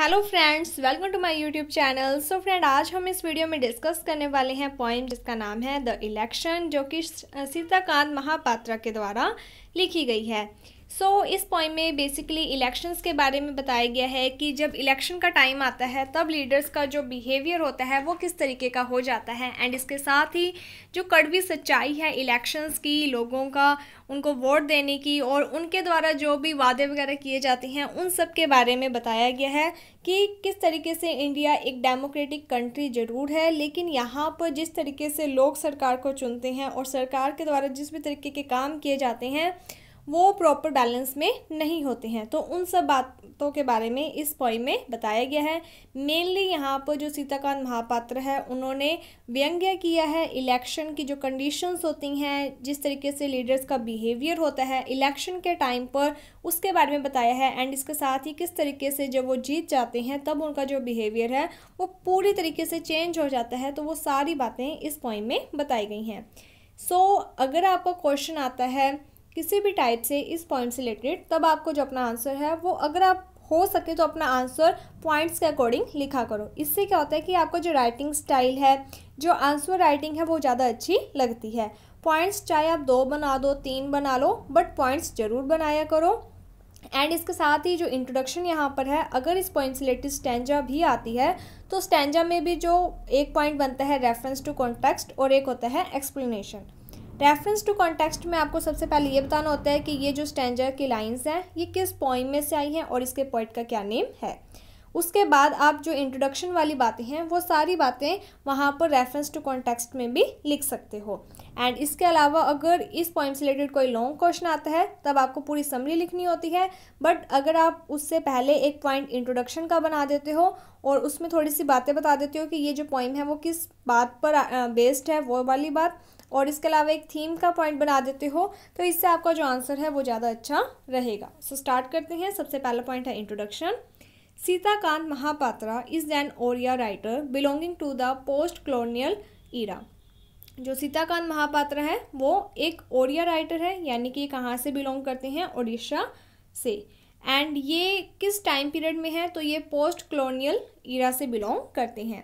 Hello friends welcome to my YouTube channel so friend आज हम इस वीडियो में डिस्कस करने वाले हैं पॉइंट जिसका नाम है द इलेक्शन जो कि सीताकांत महापात्रा के द्वारा लिखी गई है सो so, इस पॉइंट में बेसिकली इलेक्शंस के बारे में बताया गया है कि जब इलेक्शन का टाइम आता है तब लीडर्स का जो बिहेवियर होता है वो किस तरीके का हो जाता है एंड इसके साथ ही जो कड़वी सच्चाई है इलेक्शंस की लोगों का उनको वोट देने की और उनके द्वारा जो भी वादे वगैरह किए जाते हैं उन सब के बारे में बताया गया है कि किस तरीके से इंडिया एक डेमोक्रेटिक कंट्री ज़रूर है लेकिन यहाँ पर जिस तरीके से लोग सरकार को चुनते हैं और सरकार के द्वारा जिस भी तरीके के काम किए जाते हैं वो प्रॉपर बैलेंस में नहीं होते हैं तो उन सब बातों के बारे में इस पॉइंट में बताया गया है मेनली यहाँ पर जो सीताकांत महापात्र है उन्होंने व्यंग्य किया है इलेक्शन की जो कंडीशंस होती हैं जिस तरीके से लीडर्स का बिहेवियर होता है इलेक्शन के टाइम पर उसके बारे में बताया है एंड इसके साथ ही किस तरीके से जब वो जीत जाते हैं तब उनका जो बिहेवियर है वो पूरी तरीके से चेंज हो जाता है तो वो सारी बातें इस पॉइंट में बताई गई हैं सो so, अगर आपका क्वेश्चन आता है किसी भी टाइप से इस पॉइंट से रिलेटेड तब आपको जो अपना आंसर है वो अगर आप हो सके तो अपना आंसर पॉइंट्स के अकॉर्डिंग लिखा करो इससे क्या होता है कि आपको जो राइटिंग स्टाइल है जो आंसर राइटिंग है वो ज़्यादा अच्छी लगती है पॉइंट्स चाहे आप दो बना दो तीन बना लो बट पॉइंट्स ज़रूर बनाया करो एंड इसके साथ ही जो इंट्रोडक्शन यहाँ पर है अगर इस पॉइंट से रिलेटेड स्टैंडा भी आती है तो स्टैंडा में भी जो एक पॉइंट बनता है रेफरेंस टू कॉन्टेक्स्ट और एक होता है एक्सप्लेनेशन रेफरेंस टू कॉन्टेक्स्ट में आपको सबसे पहले ये बताना होता है कि ये जो स्टैंडर्ड की लाइंस हैं ये किस पॉइम में से आई हैं और इसके पॉइंट का क्या नेम है उसके बाद आप जो इंट्रोडक्शन वाली बातें हैं वो सारी बातें वहाँ पर रेफरेंस टू कॉन्टेक्स्ट में भी लिख सकते हो एंड इसके अलावा अगर इस पॉइंट से रिलेटेड कोई लॉन्ग क्वेश्चन आता है तब आपको पूरी समरी लिखनी होती है बट अगर आप उससे पहले एक पॉइंट इंट्रोडक्शन का बना देते हो और उसमें थोड़ी सी बातें बता देते हो कि ये जो पॉइंट है वो किस बात पर बेस्ड है वो वाली बात और इसके अलावा एक थीम का पॉइंट बना देते हो तो इससे आपका जो आंसर है वो ज़्यादा अच्छा रहेगा सो so, स्टार्ट करते हैं सबसे पहला पॉइंट है introduction Sitakant Mahapatra is an Oriya writer belonging to the post colonial era जो सीताकांत महापात्रा है वो एक ओरिया राइटर है यानी कि कहाँ से बिलोंग करते हैं उड़ीसा से एंड ये किस टाइम पीरियड में है तो ये पोस्ट क्लोनियल ईरा से बिलोंग करते हैं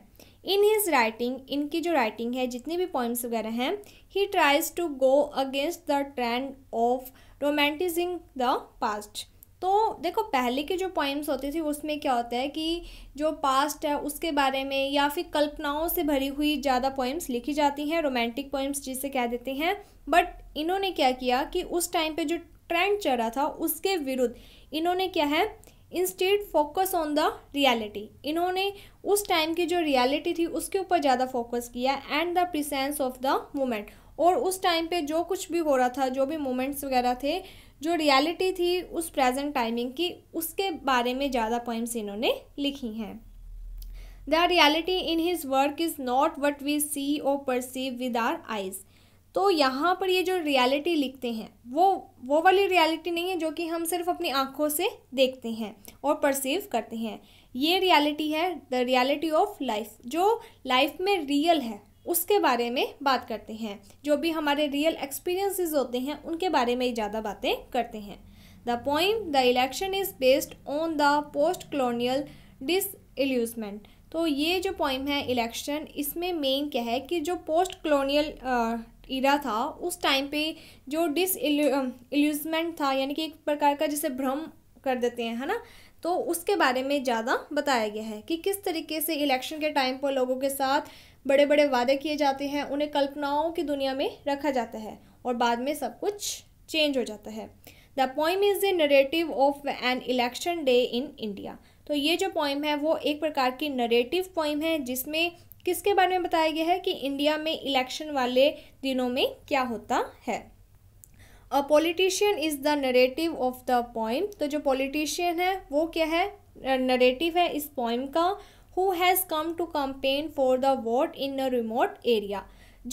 इन हिज राइटिंग इनकी जो राइटिंग है जितने भी पॉइंट्स वगैरह हैं he tries to go against the trend of romanticising the past तो देखो पहले के जो पोइम्स होती थी उसमें क्या होता है कि जो पास्ट है उसके बारे में या फिर कल्पनाओं से भरी हुई ज़्यादा पोइम्स लिखी जाती हैं रोमांटिक पोइम्स जिसे कह देते हैं बट इन्होंने क्या किया कि उस टाइम पे जो ट्रेंड चल रहा था उसके विरुद्ध इन्होंने क्या है instead focus on the reality इन्होंने उस टाइम की जो रियलिटी थी उसके ऊपर ज़्यादा फोकस किया and the presence of the moment और उस टाइम पे जो कुछ भी हो रहा था जो भी मोमेंट्स वगैरह थे जो रियलिटी थी उस प्रेजेंट टाइमिंग की उसके बारे में ज़्यादा पोइम्स इन्होंने लिखी हैं the reality in his work is not what we see और परसीव विद आर आइज़ तो यहाँ पर ये जो रियलिटी लिखते हैं वो वो वाली रियलिटी नहीं है जो कि हम सिर्फ अपनी आँखों से देखते हैं और परसीव करते हैं ये रियलिटी है द रियलिटी ऑफ लाइफ जो लाइफ में रियल है उसके बारे में बात करते हैं जो भी हमारे रियल एक्सपीरियंसेस होते हैं उनके बारे में ही ज़्यादा बातें करते हैं the point the election is based on the post colonial disillusionment तो ये जो पॉइंट है इलेक्शन इसमें मेन क्या है कि जो पोस्ट कॉलोनियल इरा था उस टाइम पे जो डिस इल्यूजमेंट था यानी कि एक प्रकार का जिसे भ्रम कर देते हैं है ना तो उसके बारे में ज़्यादा बताया गया है कि किस तरीके से इलेक्शन के टाइम पर लोगों के साथ बड़े बड़े वादे किए जाते हैं उन्हें कल्पनाओं की दुनिया में रखा जाता है और बाद में सब कुछ चेंज हो जाता है the poem is the narrative of an election day in India तो ये जो पॉइम है वो एक प्रकार की नरेटिव पॉइम है जिसमें किसके बारे में बताया गया है कि इंडिया में इलेक्शन वाले दिनों में क्या होता है a politician is the narrative of the poem तो जो पॉलिटिशियन है वो क्या है नरेटिव है इस पॉइम का who has come to campaign for the vote in a remote area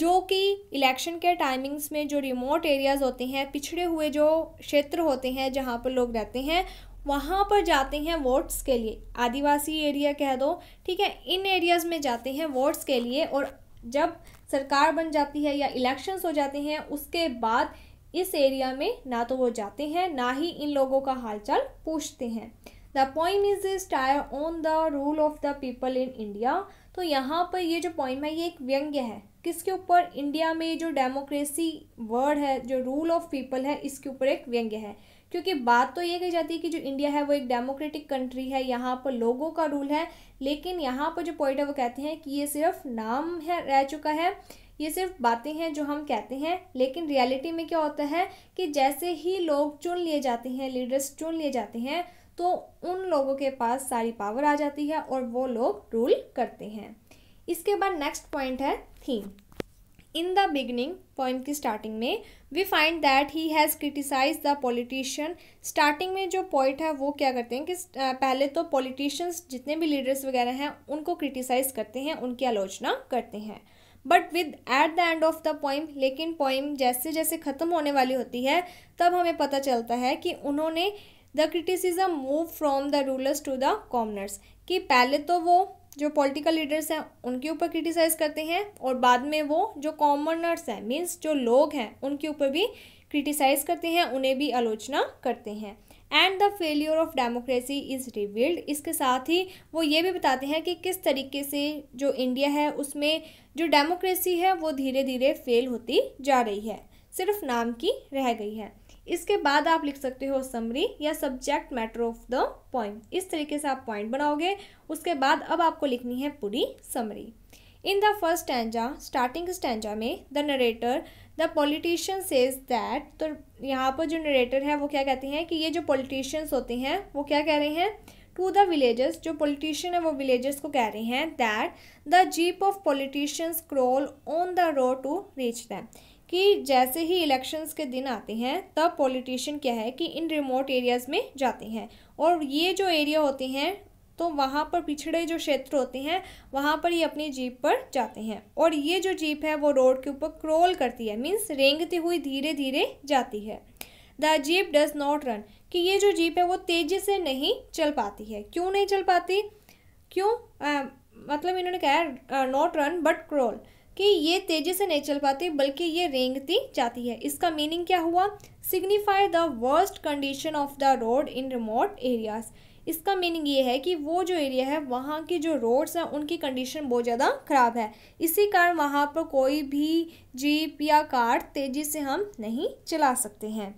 जो कि इलेक्शन के टाइमिंग्स में जो रिमोट एरियाज़ होते हैं पिछड़े हुए जो क्षेत्र होते हैं जहाँ पर लोग रहते हैं वहाँ पर जाते हैं वोट्स के लिए आदिवासी एरिया कह दो ठीक है इन एरियाज़ में जाते हैं वोट्स के लिए और जब सरकार बन जाती है या इलेक्शंस हो जाते हैं उसके बाद इस एरिया में ना तो वो जाते हैं ना ही इन लोगों का हालचाल पूछते हैं the point is this satire on the rule of the people in India तो यहाँ पर ये जो पॉइंट है ये एक व्यंग्य है किसके ऊपर इंडिया में जो डेमोक्रेसी वर्ड है जो रूल ऑफ पीपल है इसके ऊपर एक व्यंग्य है क्योंकि बात तो ये कही जाती है कि जो इंडिया है वो एक डेमोक्रेटिक कंट्री है यहाँ पर लोगों का रूल है लेकिन यहाँ पर जो पॉइंट है वो कहते हैं कि ये सिर्फ नाम है रह चुका है ये सिर्फ बातें हैं जो हम कहते हैं लेकिन रियलिटी में क्या होता है कि जैसे ही लोग चुन लिए जाते हैं लीडर्स चुन लिए जाते हैं तो उन लोगों के पास सारी पावर आ जाती है और वो लोग रूल करते हैं इसके बाद नेक्स्ट पॉइंट है theme in the beginning point की स्टार्टिंग में we find that he has criticise the politician starting में जो पॉइंट है वो क्या करते हैं कि पहले तो पॉलिटिशियंस जितने भी लीडर्स वगैरह हैं उनको क्रिटिसाइज़ करते हैं उनकी आलोचना करते हैं but with at the end of the poem लेकिन पोइम जैसे जैसे ख़त्म होने वाली होती है तब हमें पता चलता है कि उन्होंने the criticism move from the rulers to the commoners कि पहले तो वो जो पॉलिटिकल लीडर्स हैं उनके ऊपर क्रिटिसाइज़ करते हैं और बाद में वो जो कॉमनर्स हैं मीन्स जो लोग हैं उनके ऊपर भी क्रिटिसाइज़ करते हैं उन्हें भी आलोचना करते हैं and the failure of democracy is revealed इसके साथ ही वो ये भी बताते हैं कि किस तरीके से जो इंडिया है उसमें जो डेमोक्रेसी है वो धीरे धीरे फेल होती जा रही है सिर्फ नाम की रह गई है इसके बाद आप लिख सकते हो समरी या subject matter of the point इस तरीके से आप पॉइंट बनाओगे उसके बाद अब आपको लिखनी है पूरी summary in the first stanza starting stanza में the narrator the politician says that तो यहाँ पर जो नरेटर है वो क्या कहते हैं कि ये जो पॉलिटिशियंस होते हैं वो क्या कह रहे हैं टू द विलेजेस जो पॉलिटिशियन है वो विलेजेस को कह रहे हैं that the jeep of politicians crawl on the road to reach them कि जैसे ही इलेक्शंस के दिन आते हैं तब पॉलिटिशियन क्या है कि इन रिमोट एरियाज़ में जाते हैं और ये जो एरिया होते हैं तो वहाँ पर पिछड़े जो क्षेत्र होते हैं वहाँ पर ये अपनी जीप पर जाते हैं और ये जो जीप है वो रोड के ऊपर क्रोल करती है मीन्स रेंगती हुई धीरे धीरे जाती है the jeep does not run कि ये जो जीप है वो तेज़ी से नहीं चल पाती है क्यों नहीं चल पाती क्यों आ, मतलब इन्होंने कहा नॉट रन बट क्रोल कि ये तेज़ी से नहीं चल पाती बल्कि ये रेंगती जाती है इसका मीनिंग क्या हुआ signify the worst condition of the road in remote areas इसका मीनिंग ये है कि वो जो एरिया है वहाँ की जो रोड्स हैं उनकी कंडीशन बहुत ज़्यादा ख़राब है इसी कारण वहाँ पर कोई भी जीप या कार तेज़ी से हम नहीं चला सकते हैं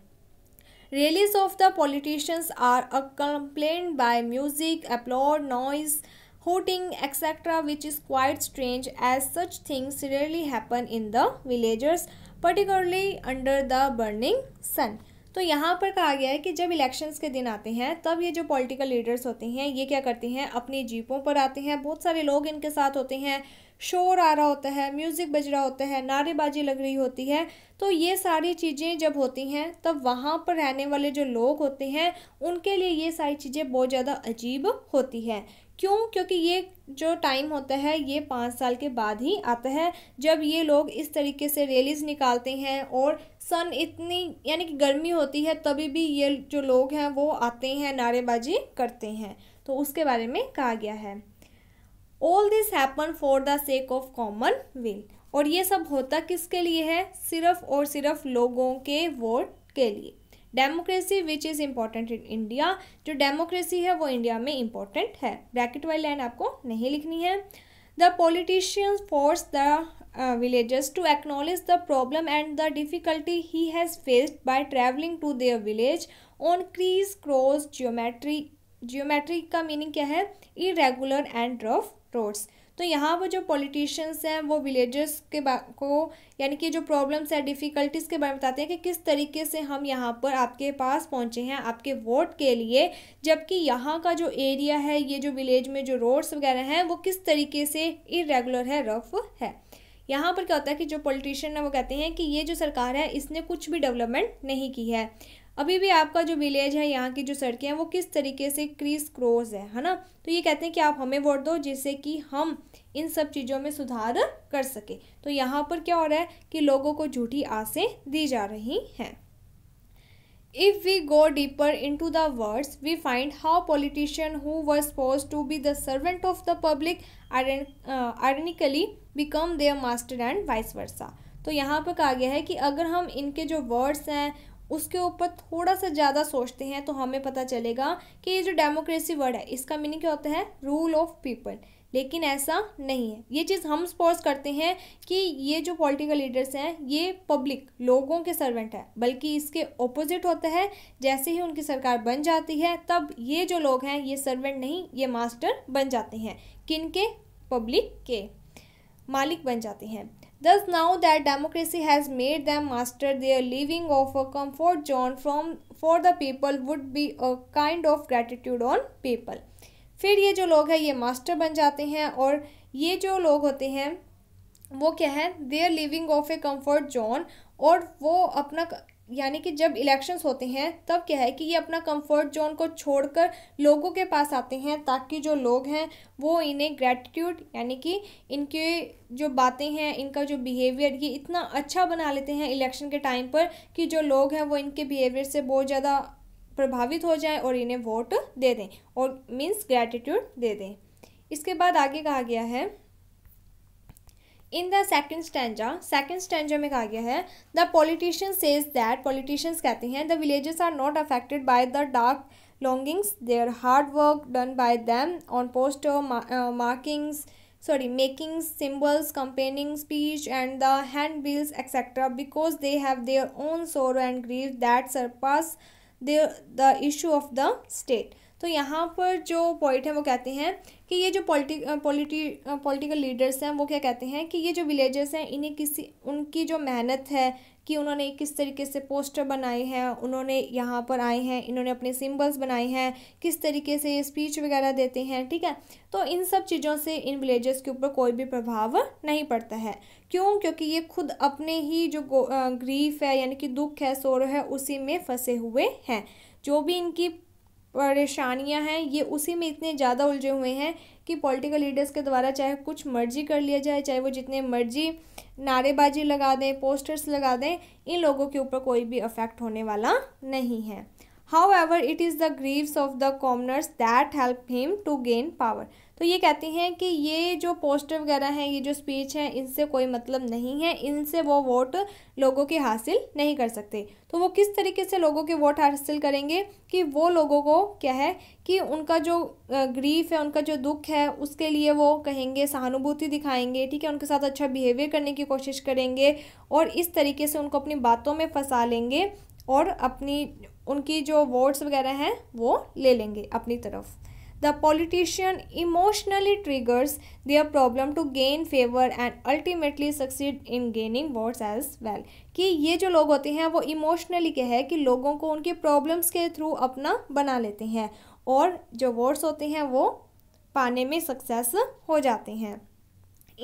rallies of the politicians are accompanied by music upload noise hooting etc which is quite strange as such things rarely happen in the villagers particularly under the burning sun तो यहाँ पर कहा गया है कि जब इलेक्शंस के दिन आते हैं तब ये जो पॉलिटिकल लीडर्स होते हैं ये क्या करते हैं अपनी जीपों पर आते हैं बहुत सारे लोग इनके साथ होते हैं शोर आ रहा होता है म्यूज़िक बज रहा होता है नारेबाजी लग रही होती है तो ये सारी चीज़ें जब होती हैं तब वहाँ पर रहने वाले जो लोग होते हैं उनके लिए ये सारी चीज़ें बहुत ज़्यादा अजीब होती हैं क्यों क्योंकि ये जो टाइम होता है ये पाँच साल के बाद ही आता है जब ये लोग इस तरीके से रैलीज निकालते हैं और सन इतनी यानी कि गर्मी होती है तभी भी ये जो लोग हैं वो आते हैं नारेबाजी करते हैं तो उसके बारे में कहा गया है all this happen for the sake of common will और ये सब होता किसके लिए है सिर्फ और सिर्फ लोगों के वोट के लिए democracy which is important in India जो डेमोक्रेसी है वो इंडिया में इम्पॉर्टेंट है ब्रैकेट वाली लाइन आपको नहीं लिखनी है the politicians force the villages to acknowledge the problem and the difficulty he has faced by travelling to their village on crisscross geometry geometry का मीनिंग क्या है इरेगुलर एंड रफ रोड्स तो यहाँ पर जो पॉलिटिशियंस हैं वो villagers के को यानी कि जो प्रॉब्लम्स है डिफ़िकल्टीज़ के बारे में बताते हैं कि किस तरीके से हम यहाँ पर आपके पास पहुँचे हैं आपके वोट के लिए जबकि यहाँ का जो एरिया है ये जो विलेज में जो रोड्स वगैरह हैं वो किस तरीके से इरेगुलर है रफ है यहाँ पर क्या होता है कि जो पॉलिटिशियन है वो कहते हैं कि ये जो सरकार है इसने कुछ भी डेवलपमेंट नहीं की है अभी भी आपका जो विलेज है यहाँ की जो सड़कें हैं वो किस तरीके से क्रीस क्रोज है है ना तो ये कहते हैं कि आप हमें वोट दो जिससे कि हम इन सब चीज़ों में सुधार कर सके तो यहाँ पर क्या हो रहा है कि लोगों को झूठी आसें दी जा रही हैं if we go deeper into the words we find how politician who who supposed to be the servant of the public public uh, ironically become their master and vice versa तो यहाँ पर कहा गया है कि अगर हम इनके जो वर्ड्स हैं उसके ऊपर थोड़ा सा ज़्यादा सोचते हैं तो हमें पता चलेगा कि ये जो डेमोक्रेसी वर्ड है इसका मीनिंग क्या होता है रूल ऑफ पीपल लेकिन ऐसा नहीं है ये चीज़ हम स्पोर्स करते हैं कि ये जो पॉलिटिकल लीडर्स हैं ये पब्लिक लोगों के सर्वेंट है बल्कि इसके ऑपोजिट होता है जैसे ही उनकी सरकार बन जाती है तब ये जो लोग हैं ये सर्वेंट नहीं ये मास्टर बन जाते हैं किन के पब्लिक के मालिक बन जाते हैं thus now that democracy has made them master their living of a comfort zone from for the people would be a kind of gratitude on people फिर ये जो लोग हैं ये मास्टर बन जाते हैं और ये जो लोग होते हैं वो क्या है they are living of a comfort zone और वो अपना यानी कि जब इलेक्शंस होते हैं तब क्या है कि ये अपना कंफर्ट जोन को छोड़कर लोगों के पास आते हैं ताकि जो लोग हैं वो इन्हें ग्रैटिट्यूड यानी कि इनके जो बातें हैं इनका जो बिहेवियर ये इतना अच्छा बना लेते हैं इलेक्शन के टाइम पर कि जो लोग हैं वो इनके बिहेवियर से बहुत ज़्यादा प्रभावित हो जाएँ और इन्हें वोट दे दें और मीन्स ग्रैटिट्यूड दे दें इसके बाद आगे कहा गया है in the second stanza second stanza में कहा गया है the politician says that politicians कहते हैं the village are not affected by the dark longings are hard work done by them on post markings sorry making symbols campaigning speech and the hand bills etcetera because they have their own sore and grieve that surpass there the issue of the state तो यहाँ पर जो point है वो कहते हैं कि ये जो पॉलिटिक पॉलिटी पॉलिटिकल लीडर्स हैं वो क्या कहते हैं कि ये जो विलेजर्स हैं इन्हें किसी उनकी जो मेहनत है कि उन्होंने किस तरीके से पोस्टर बनाए हैं उन्होंने यहाँ पर आए हैं इन्होंने अपने सिंबल्स बनाए हैं किस तरीके से ये स्पीच वगैरह देते हैं ठीक है तो इन सब चीज़ों से इन विलेजर्स के ऊपर कोई भी प्रभाव नहीं पड़ता है क्यों क्योंकि ये खुद अपने ही जो ग्रीफ है यानी कि दुख है शोर है उसी में फंसे हुए हैं जो भी इनकी परेशानियां हैं ये उसी में इतने ज़्यादा उलझे हुए हैं कि पॉलिटिकल लीडर्स के द्वारा चाहे कुछ मर्जी कर लिया जाए चाहे वो जितने मर्जी नारेबाजी लगा दें पोस्टर्स लगा दें इन लोगों के ऊपर कोई भी अफेक्ट होने वाला नहीं है however it is the grieves of the commoners that help him to gain power तो ये कहती हैं कि ये जो पोस्टर वगैरह हैं ये जो स्पीच हैं इनसे कोई मतलब नहीं है इनसे वो वोट लोगों के हासिल नहीं कर सकते तो वो किस तरीके से लोगों के वोट हासिल करेंगे कि वो लोगों को क्या है कि उनका जो ग्रीफ है उनका जो दुख है उसके लिए वो कहेंगे सहानुभूति दिखाएंगे ठीक है उनके साथ अच्छा बिहेवियर करने की कोशिश करेंगे और इस तरीके से उनको अपनी बातों में फंसा लेंगे और अपनी उनकी जो वोट्स वगैरह हैं वो ले लेंगे अपनी तरफ the politician emotionally triggers their problem to gain favor and ultimately succeed in gaining votes as well कि ये जो लोग होते हैं वो इमोशनली क्या है कि लोगों को उनके प्रॉब्लम्स के थ्रू अपना बना लेते हैं और जो वोट्स होते हैं वो पाने में सक्सेस हो जाते हैं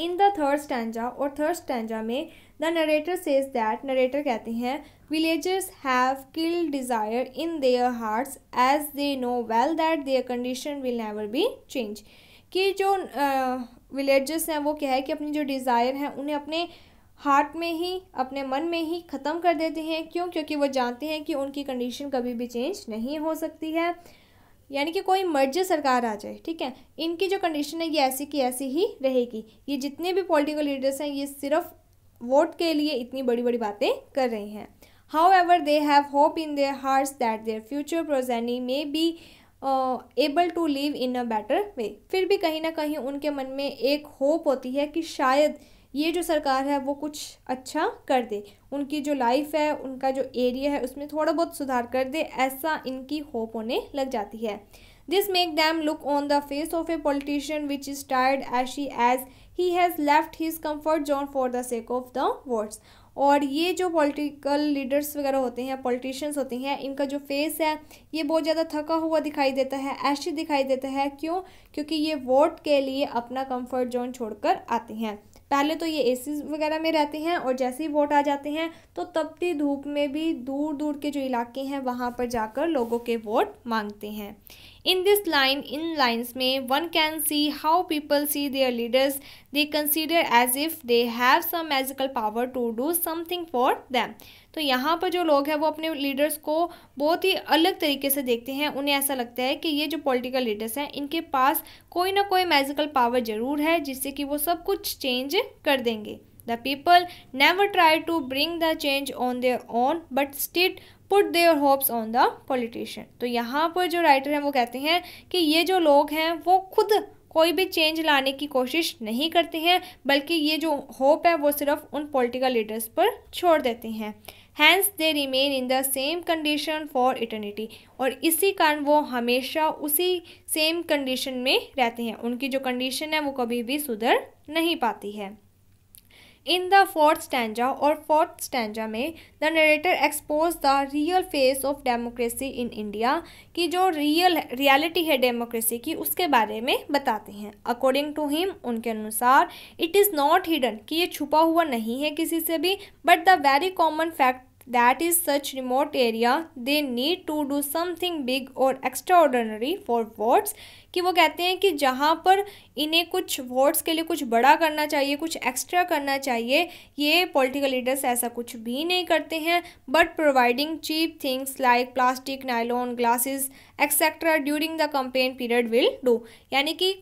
इन द थर्ड स्टैंजा और थर्ड स्टैंजा में the narrator says that narrator कहते हैं villagers have kill desire in their hearts as they know well that their condition will never be change कि जो विलेजर्स हैं वो क्या है कि अपनी जो डिज़ायर हैं उन्हें अपने हार्ट में ही अपने मन में ही ख़त्म कर देते हैं क्यों क्योंकि वो जानते हैं कि उनकी कंडीशन कभी भी चेंज नहीं हो सकती है यानी कि कोई मर्जी सरकार आ जाए ठीक है इनकी जो कंडीशन है ये ऐसी की ऐसी ही रहेगी ये जितने भी पॉलिटिकल लीडर्स हैं ये सिर्फ वोट के लिए इतनी बड़ी बड़ी बातें कर रही हैं however they have hope in their hearts that their future progeny may be able to live in a better way फिर भी कहीं ना कहीं उनके मन में एक होप होती है कि शायद ये जो सरकार है वो कुछ अच्छा कर दे उनकी जो लाइफ है उनका जो एरिया है उसमें थोड़ा बहुत सुधार कर दे ऐसा इनकी होप होने लग जाती है this make them look on the face of a politician which is tired as as he has left his comfort zone for the sake of the words और ये जो पॉलिटिकल लीडर्स वगैरह होते हैं पॉलिटिशियंस होते हैं इनका जो फेस है ये बहुत ज़्यादा थका हुआ दिखाई देता है ऐशी दिखाई देता है क्यों क्योंकि ये वोट के लिए अपना कंफर्ट जोन छोड़कर आते हैं पहले तो ये एसी वगैरह में रहते हैं और जैसे ही वोट आ जाते हैं तो तपती धूप में भी दूर दूर के जो इलाके हैं वहाँ पर जाकर लोगों के वोट मांगते हैं in this line in lines में one can see how people see their leaders they consider as if they have some magical power to do something for them तो यहाँ पर जो लोग हैं वो अपने लीडर्स को बहुत ही अलग तरीके से देखते हैं उन्हें ऐसा लगता है कि ये जो पॉलिटिकल लीडर्स हैं इनके पास कोई ना कोई मैजिकल पावर ज़रूर है जिससे कि वो सब कुछ चेंज कर देंगे the people never try to bring the change on their own but still put their hopes on the politician तो यहाँ पर जो राइटर हैं वो कहते हैं कि ये जो लोग हैं वो खुद कोई भी चेंज लाने की कोशिश नहीं करते हैं बल्कि ये जो होप है वो सिर्फ उन पॉलिटिकल लीडर्स पर छोड़ देते हैं hence they remain in the same condition for eternity और इसी कारण वो हमेशा उसी सेम कंडीशन में रहते हैं उनकी जो कंडीशन है वो कभी भी सुधर नहीं पाती है इन द फोर्थ स्टैंडा और फोर्थ स्टैंडा में the narrator expose the real face of democracy in India की जो रियल रियलिटी है डेमोक्रेसी की उसके बारे में बताते हैं अकॉर्डिंग टू हिम उनके अनुसार इट इज़ नॉट हिडन कि ये छुपा हुआ नहीं है किसी से भी but the very common fact that is such remote area they need to do something big or extraordinary for votes कि वो कहते हैं कि जहाँ पर इन्हें कुछ वोट्स के लिए कुछ बड़ा करना चाहिए कुछ एक्स्ट्रा करना चाहिए ये पॉलिटिकल लीडर्स ऐसा कुछ भी नहीं करते हैं but providing cheap things like plastic nylon glasses etcetera during the campaign period will do यानी कि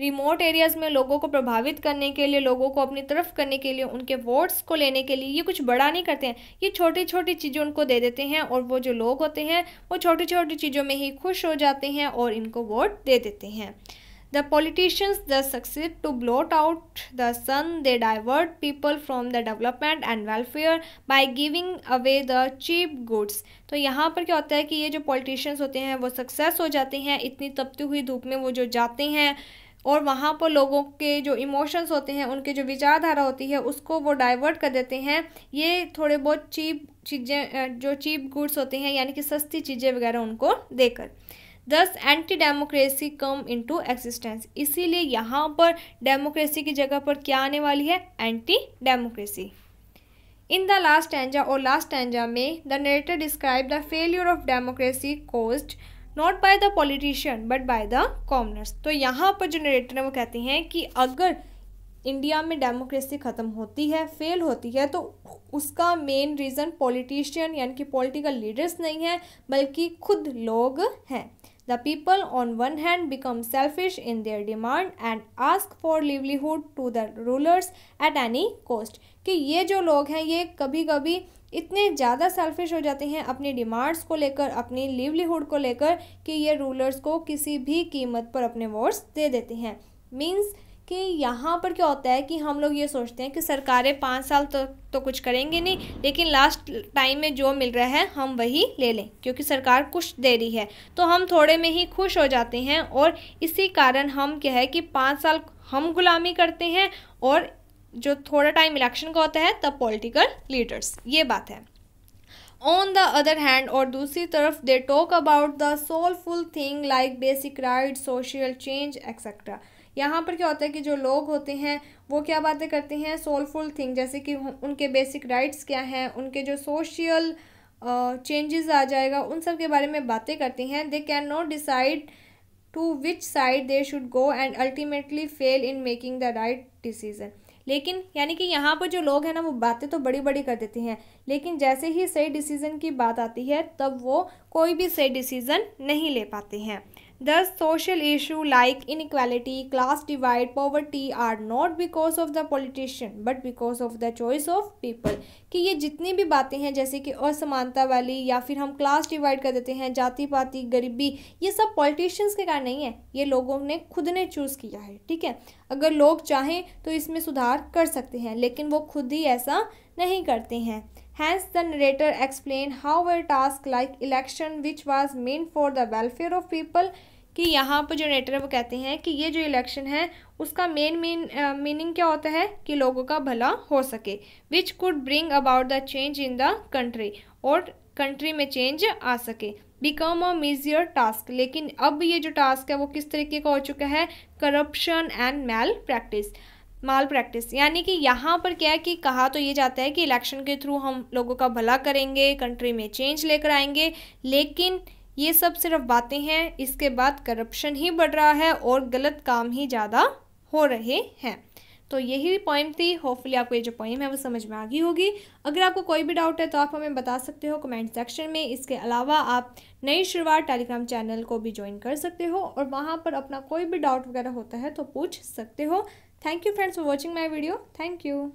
रिमोट एरियाज़ में लोगों को प्रभावित करने के लिए लोगों को अपनी तरफ करने के लिए उनके वोट्स को लेने के लिए ये कुछ बड़ा नहीं करते हैं ये छोटी छोटी चीज़ें उनको दे देते हैं और वो जो लोग होते हैं वो छोटी छोटी चीज़ों में ही खुश हो जाते हैं और इनको वोट दे देते हैं the politicians the success to blot out the sun they divert people from the development and welfare by giving away the cheap goods तो यहाँ पर क्या होता है कि ये जो पॉलिटिशियंस होते हैं वो सक्सेस हो जाते हैं इतनी तपती हुई धूप में वो जो जाते हैं और वहाँ पर लोगों के जो इमोशंस होते हैं उनके जो विचारधारा होती है उसको वो डाइवर्ट कर देते हैं ये थोड़े बहुत चीप चीज़ें जो चीप गुड्स होते हैं यानी कि सस्ती चीज़ें वगैरह उनको देकर thus anti democracy come into existence इसीलिए यहाँ पर डेमोक्रेसी की जगह पर क्या आने वाली है anti democracy in the last stanza और लास्ट एंजा में the narrator describe the failure of democracy caused not by the politician but by the commoners तो यहाँ पर जो नरेटर है वो कहते हैं कि अगर इंडिया में डेमोक्रेसी ख़त्म होती है फेल होती है तो उसका मेन रीज़न पॉलिटिशियन यानी कि पॉलिटिकल लीडर्स नहीं हैं बल्कि खुद लोग हैं the people on one hand become selfish in their demand and ask for livelihood to the rulers at any cost कि ये जो लोग हैं ये कभी कभी इतने ज़्यादा सेल्फिश हो जाते हैं अपनी डिमांड्स को लेकर अपनी लिवलीहुड को लेकर कि ये रूलर्स को किसी भी कीमत पर अपने वोट्स दे देते हैं मीन्स कि यहाँ पर क्या होता है कि हम लोग ये सोचते हैं कि सरकारें पाँच साल तो तो कुछ करेंगे नहीं लेकिन लास्ट टाइम में जो मिल रहा है हम वही ले लें क्योंकि सरकार कुछ दे रही है तो हम थोड़े में ही खुश हो जाते हैं और इसी कारण हम क्या है कि पाँच साल हम गुलामी करते हैं और जो थोड़ा टाइम इलेक्शन का होता है तब पॉलिटिकल लीडर्स ये बात है ऑन द अदर हैंड और दूसरी तरफ they talk about the soulful thing like basic right social change etcetera यहाँ पर क्या होता है कि जो लोग होते हैं वो क्या बातें करते हैं सोलफुल थिंग जैसे कि उनके बेसिक राइट्स क्या हैं उनके जो सोशल चेंजेस uh, आ जाएगा उन सब के बारे में बातें करते हैं they cannot decide to which side they should go and ultimately fail in making the right decision लेकिन यानी कि यहाँ पर जो लोग हैं ना वो बातें तो बड़ी बड़ी कर देते हैं लेकिन जैसे ही सही डिसीज़न की बात आती है तब वो कोई भी सही डिसीज़न नहीं ले पाते हैं Thus, social issue like inequality, class divide, poverty are not because of the politician but because of the choice of people. कि ये जितनी भी बातें हैं जैसे कि असमानता वाली या फिर हम क्लास डिवाइड कर देते हैं जाति पाति गरीबी ये सब पॉलिटिशियंस के कारण नहीं है ये लोगों ने खुद ने चूज़ किया है ठीक है अगर लोग चाहें तो इसमें सुधार कर सकते हैं लेकिन वो खुद ही ऐसा नहीं करते हैं hence the narrator explain how our task like election which was meant for the welfare of people कि यहाँ पर जो नेटर वो कहते हैं कि ये जो इलेक्शन है उसका मेन मेन मीनिंग क्या होता है कि लोगों का भला हो सके which could bring about the change in the country और कंट्री में चेंज आ सके बिकम अ मीजियर टास्क लेकिन अब ये जो टास्क है वो किस तरीके का हो चुका है corruption and malpractice malpractice यानी कि यहाँ पर क्या है कि कहा तो ये जाता है कि इलेक्शन के थ्रू हम लोगों का भला करेंगे कंट्री में चेंज लेकर आएंगे लेकिन ये सब सिर्फ बातें हैं इसके बाद करप्शन ही बढ़ रहा है और गलत काम ही ज़्यादा हो रहे हैं तो यही पॉइंट थी होपफुली आपको ये जो पॉइंट है वो समझ में आ गई होगी अगर आपको कोई भी डाउट है तो आप हमें बता सकते हो कमेंट सेक्शन में इसके अलावा आप नई शुरुआत टेलीग्राम चैनल को भी ज्वाइन कर सकते हो और वहाँ पर अपना कोई भी डाउट वगैरह होता है तो पूछ सकते हो Thank you friends for watching my video. Thank you.